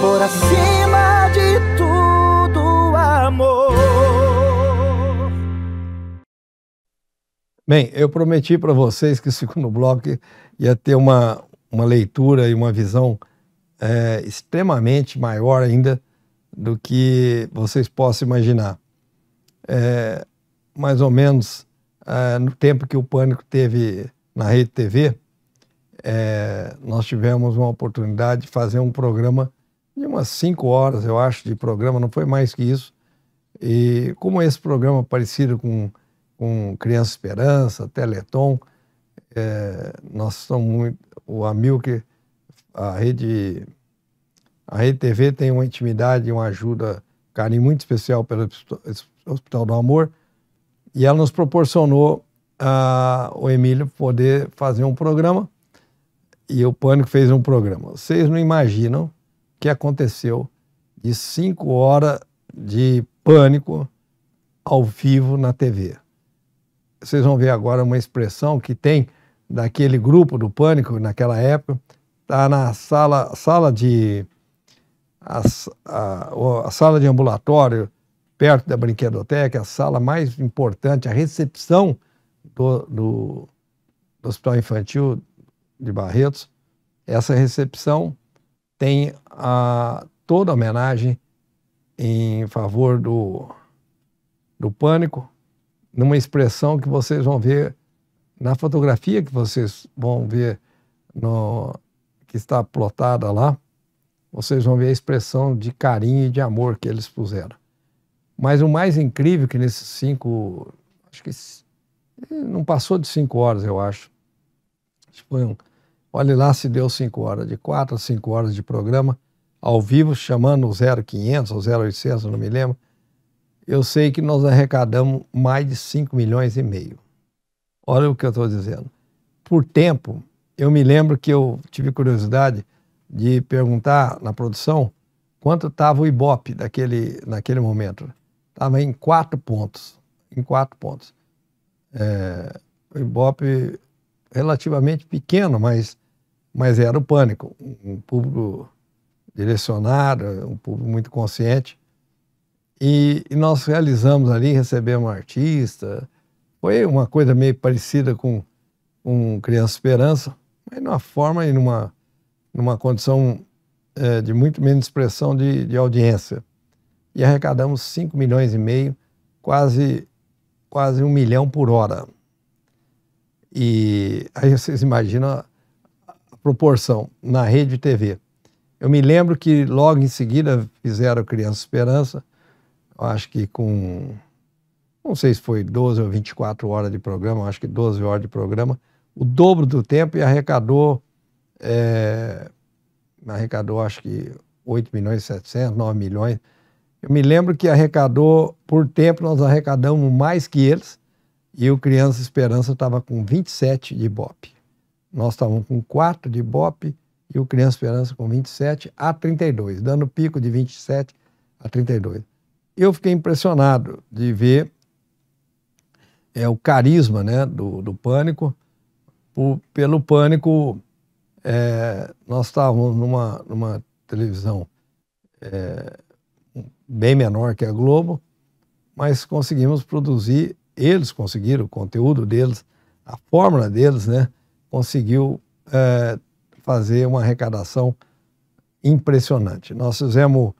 por acima de tudo, amor. Bem, eu prometi para vocês que o segundo bloco ia ter uma, uma leitura e uma visão é, extremamente maior ainda do que vocês possam imaginar. É, mais ou menos é, no tempo que o Pânico teve na Rede TV, é, nós tivemos uma oportunidade de fazer um programa de umas cinco horas, eu acho, de programa, não foi mais que isso. E como esse programa parecido com, com Criança Esperança, Teleton, é, nós estamos muito. O Amilcar, a rede, a rede TV tem uma intimidade, uma ajuda, carinho muito especial pelo Hospital do Amor, e ela nos proporcionou o Emílio poder fazer um programa, e o Pânico fez um programa. Vocês não imaginam que aconteceu de cinco horas de pânico ao vivo na TV. Vocês vão ver agora uma expressão que tem daquele grupo do pânico naquela época, tá na sala sala de a, a, a, sala de ambulatório perto da brinquedoteca, a sala mais importante, a recepção do, do, do Hospital Infantil de Barretos. Essa recepção tem a, toda a homenagem em favor do, do pânico, numa expressão que vocês vão ver na fotografia que vocês vão ver no, que está plotada lá, vocês vão ver a expressão de carinho e de amor que eles puseram. Mas o mais incrível é que nesses cinco, acho que eh, não passou de cinco horas, eu acho. Foi um, Olhe lá se deu 5 horas, de 4 a 5 horas de programa, ao vivo, chamando o 0500 ou 0800, não me lembro. Eu sei que nós arrecadamos mais de 5 milhões e meio. Olha o que eu estou dizendo. Por tempo, eu me lembro que eu tive curiosidade de perguntar na produção quanto estava o Ibope daquele, naquele momento. Estava em quatro pontos. Em quatro pontos. É, o Ibope relativamente pequeno, mas mas era o pânico, um público direcionado, um público muito consciente. E, e nós realizamos ali, recebemos artista, foi uma coisa meio parecida com, um Criança Esperança, mas numa forma e numa, numa condição é, de muito menos expressão de, de audiência. E arrecadamos 5 milhões e meio, quase, quase um milhão por hora. E aí vocês imaginam proporção na rede TV. Eu me lembro que logo em seguida fizeram Criança Esperança, acho que com, não sei se foi 12 ou 24 horas de programa, acho que 12 horas de programa, o dobro do tempo e arrecadou, é, arrecadou acho que 8 milhões e 700, 9 milhões. Eu me lembro que arrecadou, por tempo, nós arrecadamos mais que eles, e o Criança Esperança estava com 27 de bope nós estávamos com 4 de Ibope e o Criança Esperança com 27 a 32, dando pico de 27 a 32. Eu fiquei impressionado de ver é, o carisma né, do, do pânico. O, pelo pânico, é, nós estávamos numa, numa televisão é, bem menor que a Globo, mas conseguimos produzir, eles conseguiram o conteúdo deles, a fórmula deles, né? conseguiu é, fazer uma arrecadação impressionante. Nós fizemos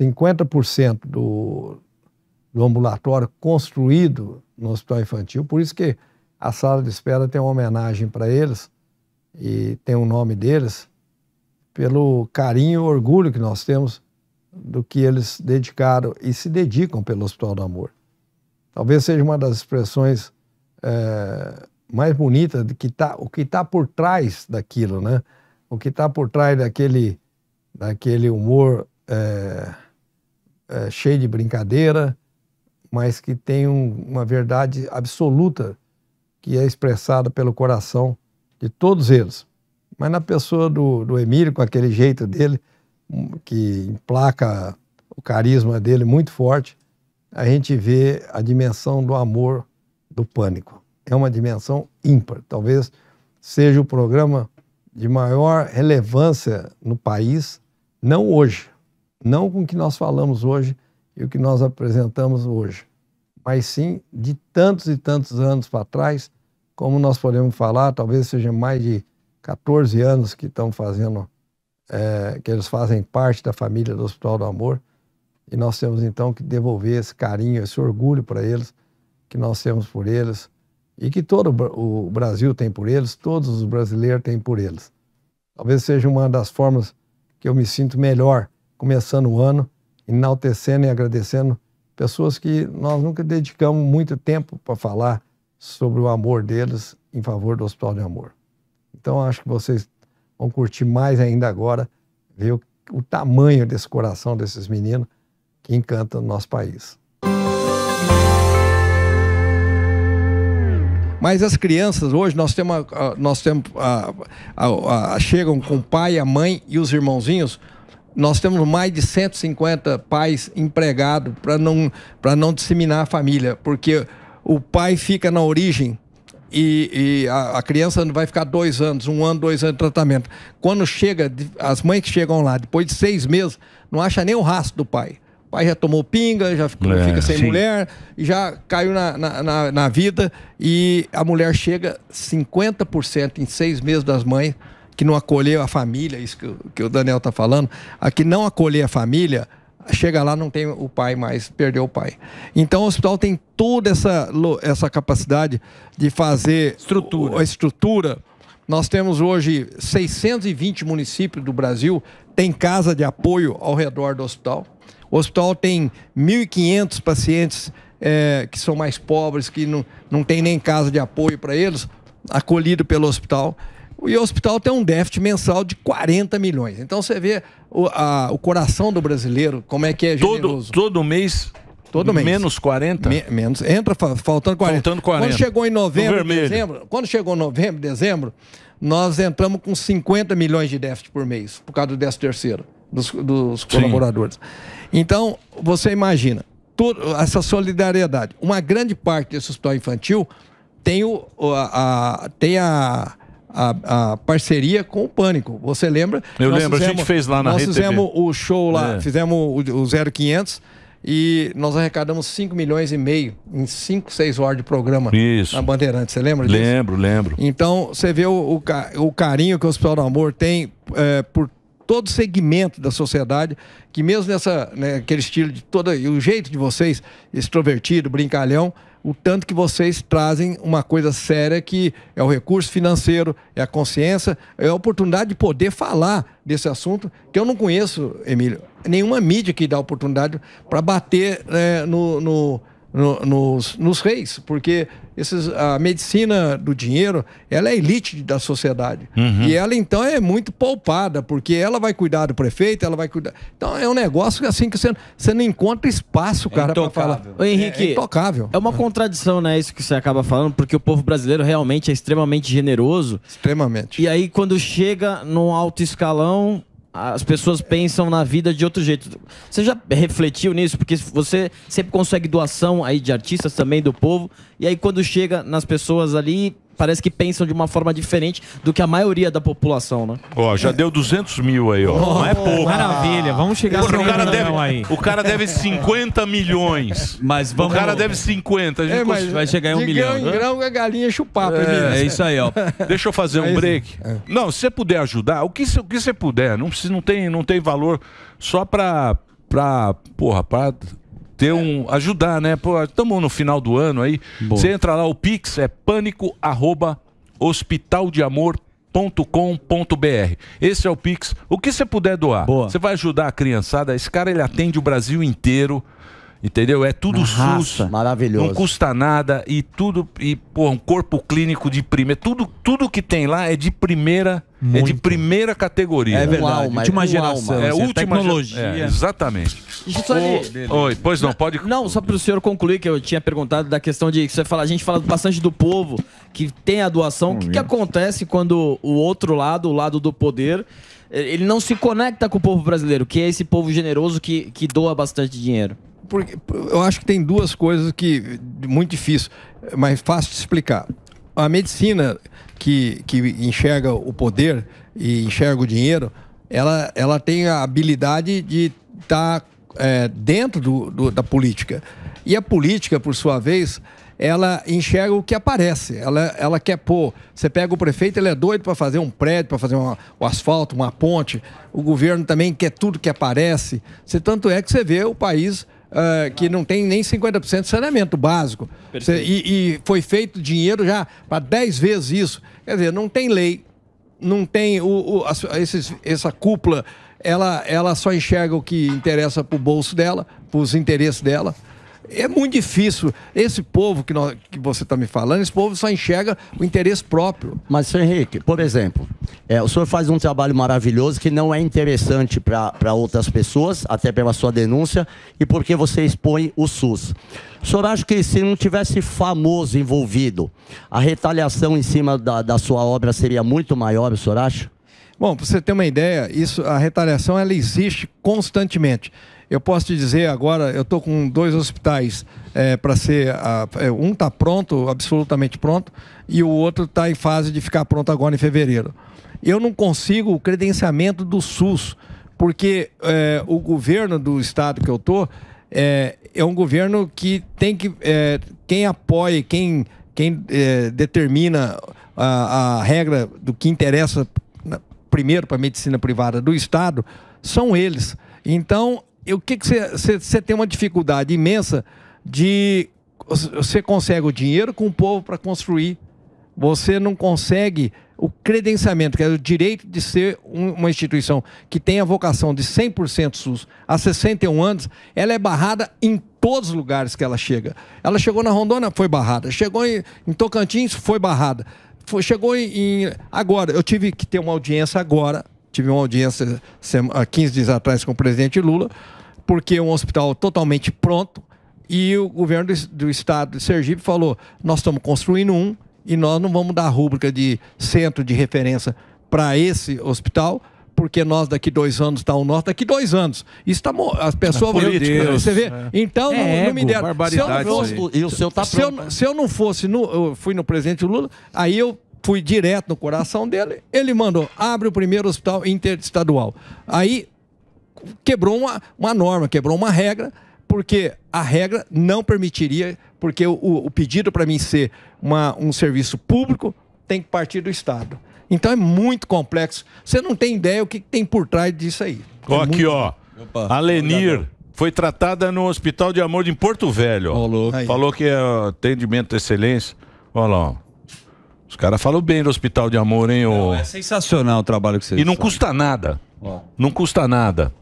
50% do, do ambulatório construído no hospital infantil, por isso que a sala de espera tem uma homenagem para eles e tem o um nome deles, pelo carinho e orgulho que nós temos do que eles dedicaram e se dedicam pelo Hospital do Amor. Talvez seja uma das expressões é, mais bonita que tá, o que está por trás daquilo, né? O que está por trás daquele, daquele humor é, é, cheio de brincadeira, mas que tem um, uma verdade absoluta que é expressada pelo coração de todos eles. Mas na pessoa do, do Emílio, com aquele jeito dele, hum, que emplaca o carisma dele muito forte, a gente vê a dimensão do amor do pânico é uma dimensão ímpar. Talvez seja o programa de maior relevância no país, não hoje, não com o que nós falamos hoje e o que nós apresentamos hoje, mas sim de tantos e tantos anos para trás, como nós podemos falar, talvez seja mais de 14 anos que estão fazendo, é, que eles fazem parte da família do Hospital do Amor, e nós temos então que devolver esse carinho, esse orgulho para eles, que nós temos por eles, e que todo o Brasil tem por eles, todos os brasileiros têm por eles. Talvez seja uma das formas que eu me sinto melhor começando o ano, enaltecendo e agradecendo pessoas que nós nunca dedicamos muito tempo para falar sobre o amor deles em favor do Hospital de Amor. Então acho que vocês vão curtir mais ainda agora, ver o, o tamanho desse coração desses meninos que encanta o nosso país. Mas as crianças hoje, nós temos, nós temos a, a, a, chegam com o pai, a mãe e os irmãozinhos. Nós temos mais de 150 pais empregados para não, não disseminar a família, porque o pai fica na origem e, e a, a, criança vai ficar dois anos, um ano, dois anos de tratamento. Quando chega, as mães que chegam lá, depois de seis meses, não acha nem o rastro do pai pai já tomou pinga, já é, fica sem sim. mulher, já caiu na, na, na, na, vida e a mulher chega 50% em seis meses das mães que não acolheu a família, isso que, que o Daniel está falando, a que não acolher a família, chega lá não tem o pai mais, perdeu o pai. Então o hospital tem toda essa, essa capacidade de fazer estrutura. a estrutura. Nós temos hoje 620 municípios do Brasil tem casa de apoio ao redor do hospital o hospital tem 1.500 pacientes é, que são mais pobres, que não, não tem nem casa de apoio para eles, acolhido pelo hospital. E o hospital tem um déficit mensal de 40 milhões. Então você vê o, a, o coração do brasileiro, como é que é generoso. Todo, todo mês Todo mês. Menos 40? Me, menos. Entra faltando 40. Faltando 40. Quando chegou em novembro, dezembro, quando chegou novembro, dezembro, nós entramos com 50 milhões de déficit por mês, por causa do décimo terceiro dos, dos colaboradores. Sim. Então, você imagina, toda essa solidariedade. Uma grande parte desse hospital infantil tem, o, a, a tem a, a, a, parceria com o Pânico. Você lembra? Eu nós lembro, fizemos, a gente fez lá na Nós fizemos TV. o show lá, é. fizemos o, o 0500 e nós arrecadamos 5 milhões e meio em 5, 6 horas de programa Isso. na Bandeirante. Você lembra disso? Lembro, lembro. Então, você vê o, o, o carinho que o Hospital do Amor tem é, por todo segmento da sociedade, que mesmo nessa, né, aquele estilo de toda e o jeito de vocês, extrovertido, brincalhão, o tanto que vocês trazem uma coisa séria que é o recurso financeiro, é a consciência, é a oportunidade de poder falar desse assunto, que eu não conheço, Emílio, nenhuma mídia que dá oportunidade para bater né, no, no, no, nos, nos reis, porque esses, a medicina do dinheiro ela é elite da sociedade. Uhum. E ela, então, é muito poupada, porque ela vai cuidar do prefeito, ela vai cuidar. Então, é um negócio assim que você, você não encontra espaço, é cara, é para falar. Ô, Henrique, é, é intocável. É uma contradição, né? Isso que você acaba falando, porque o povo brasileiro realmente é extremamente generoso. Extremamente. E aí, quando chega num alto escalão, as pessoas pensam na vida de outro jeito. Você já refletiu nisso? Porque você sempre consegue doação aí de artistas também, do povo, e aí quando chega nas pessoas ali, parece que pensam de uma forma diferente do que a maioria da população, né? Ó, já é. deu 200 mil aí, ó. Oh, não é oh, pouco. Maravilha, vamos chegar Porra, o cara deve, aí. O cara deve 50 milhões. Mas vamos... O cara deve 50. A gente é, mas, vai chegar em um milhão. Grão em né? grão, a é galinha chupar. É, é isso aí, ó. Deixa eu fazer é um break. É. Não, se você puder ajudar, o que, o que você puder, não, precisa, não, tem, não tem valor só pra... Pra, porra, pra ter um. ajudar, né? Pô, estamos no final do ano aí. Boa. Você entra lá, o Pix é pânico arroba Esse é o Pix. O que você puder doar, Boa. você vai ajudar a criançada. Esse cara ele atende o Brasil inteiro. Entendeu? É tudo Na SUS. Maravilhoso. Não custa nada e tudo. E, pô, um corpo clínico de primeira. Tudo, tudo que tem lá é de primeira muito. É de primeira categoria. É verdade. Alma, última geração. Alma. É, é última tecnologia. É, exatamente. Oi, pois não, pode. Não, só para o senhor concluir que eu tinha perguntado da questão de você fala, a gente fala bastante do povo que tem a doação. O que, que hum, é. acontece quando o outro lado, o lado do poder, eh, ele não se conecta com o povo brasileiro, que é esse povo generoso que, que doa bastante dinheiro? Porque eu acho que tem duas coisas que muito difícil, mas fácil de explicar a medicina que, que enxerga o poder e enxerga o dinheiro, ela, ela tem a habilidade de estar tá, é, dentro do, do, da política. E a política, por sua vez, ela enxerga o que aparece. Ela, ela quer pôr. Você pega o prefeito, ele é doido para fazer um prédio, para fazer uma, o asfalto, uma ponte. O governo também quer tudo que aparece. Você, tanto é que você vê o país Uh, que não tem nem 50% de saneamento básico. E, e, foi feito dinheiro já para 10 vezes isso. Quer dizer, não tem lei, não tem o, o a, esses, essa cúpula, ela, ela só enxerga o que interessa para o bolso dela, para os interesses dela é muito difícil. Esse povo que, nós, que você está me falando, esse povo só enxerga o interesse próprio. Mas, senhor Henrique, por exemplo, é, o senhor faz um trabalho maravilhoso que não é interessante para outras pessoas, até pela sua denúncia, e porque você expõe o SUS. O senhor acha que se não tivesse famoso envolvido, a retaliação em cima da, da sua obra seria muito maior, o senhor acha? Bom, para você ter uma ideia, isso, a retaliação ela existe constantemente. Eu posso te dizer agora, eu estou com dois hospitais é, para ser. A, é, um está pronto, absolutamente pronto, e o outro está em fase de ficar pronto agora em fevereiro. Eu não consigo o credenciamento do SUS, porque é, o governo do estado que eu estou é, é um governo que tem que. É, quem apoia, quem, quem é, determina a, a regra do que interessa primeiro para a medicina privada do Estado são eles. Então, o que você tem uma dificuldade imensa de você consegue o dinheiro com o povo para construir, você não consegue o credenciamento, que é o direito de ser uma instituição que tem a vocação de 100% SUS há 61 anos, ela é barrada em todos os lugares que ela chega. Ela chegou na Rondônia, foi barrada. Chegou em, em Tocantins, foi barrada. Foi, chegou em, em. Agora, eu tive que ter uma audiência agora Tive uma audiência há 15 dias atrás com o presidente Lula, porque um hospital totalmente pronto e o governo do, estado de Sergipe falou: nós estamos construindo um e nós não vamos dar rúbrica de centro de referência para esse hospital, porque nós daqui dois anos está o nosso, daqui dois anos. Isso tá, as pessoas vão. Você vê? É. Então, é não, não, me deram. Se eu não fosse, e o seu está pronto. Se eu, né? se eu não fosse, no, eu fui no presidente Lula, aí eu fui direto no coração dele. Ele mandou: abre o primeiro hospital interestadual. Aí quebrou uma, uma norma, quebrou uma regra, porque a regra não permitiria, porque o, o pedido para mim ser uma, um serviço público tem que partir do Estado. Então é muito complexo. Você não tem ideia o que tem por trás disso aí. É ó, aqui, muito... ó. Opa, a Lenir foi tratada no Hospital de Amor de Porto Velho. Ó. Falou. Falou que é atendimento de excelência. Olha lá, ó. Os caras falam bem do Hospital de Amor, hein? Não, É sensacional o trabalho que vocês E não custa nada. Ó. Não custa nada.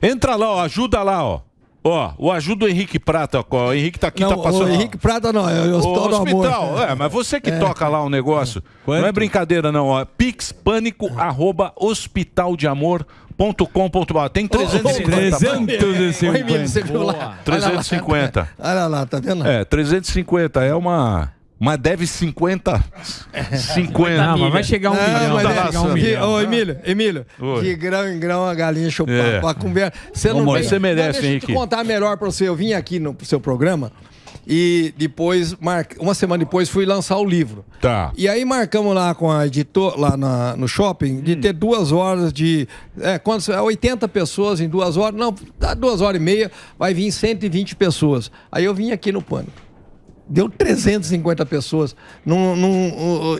Entra lá, ó, ajuda lá, ó. Ó, o ajuda o Henrique Prata, ó. O Henrique tá aqui, não, tá passando. O Henrique Prata não, é o Hospital, o do hospital Amor. É, mas você que é. toca lá o um negócio, é. não é brincadeira não, ó. pixpânico, ah. arroba, hospital de amor. Ponto com, ponto Tem 350. Oh, oh, 350. Oi, você viu lá? 350. Olha lá, tá vendo? É, 350 é uma mas deve 50. 50. Não, mas vai chegar um não, milhão. Mas vai tá é chegar um milhão. Ô, Emílio, Emílio, Oi. de grão em grão a galinha chupada é. pra Você não tem... Você merece, hein, deixa eu te contar melhor pra você. Eu vim aqui no seu programa e depois, uma semana depois, fui lançar o livro. Tá. E aí marcamos lá com a editora, lá na, no shopping, de hum. ter duas horas de. É, quantos, é 80 pessoas em duas horas. Não, dá duas horas e meia, vai vir 120 pessoas. Aí eu vim aqui no Pânico. Deu 350 pessoas, não,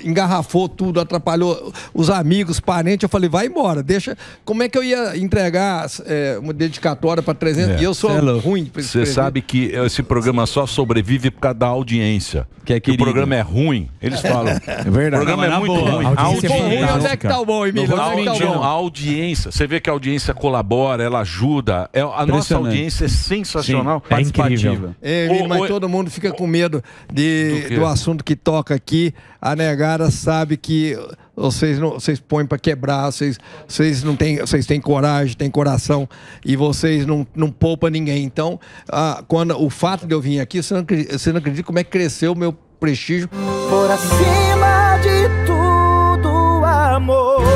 engarrafou tudo, atrapalhou os amigos, parentes. Eu falei, vai embora, deixa. Como é que eu ia entregar é, uma dedicatória para 300? É. E eu sou Hello. É ruim. Você sabe que esse programa só sobrevive por causa da audiência. Que é que o programa é ruim, eles falam. É verdade. O programa é muito boa. ruim. A audiência, é a é onde é que tá o bom, Emílio? A, é tá bom? a audiência, você vê que a audiência colabora, ela ajuda. a nossa audiência é sensacional, Sim, É incrível. É, Emílio, mas todo mundo fica com medo falando de, do, do, assunto que toca aqui, a negada sabe que vocês não, vocês põem para quebrar, vocês, vocês não têm, vocês têm coragem, têm coração e vocês não, não poupam ninguém. Então, a, quando o fato de eu vir aqui, você não, você não acredita como é que cresceu o meu prestígio. Por acima de tudo, amor.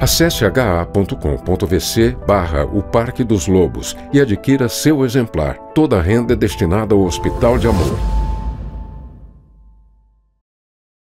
Acesse ha.com.vc barra o Parque dos Lobos e adquira seu exemplar. Toda a renda é destinada ao Hospital de Amor.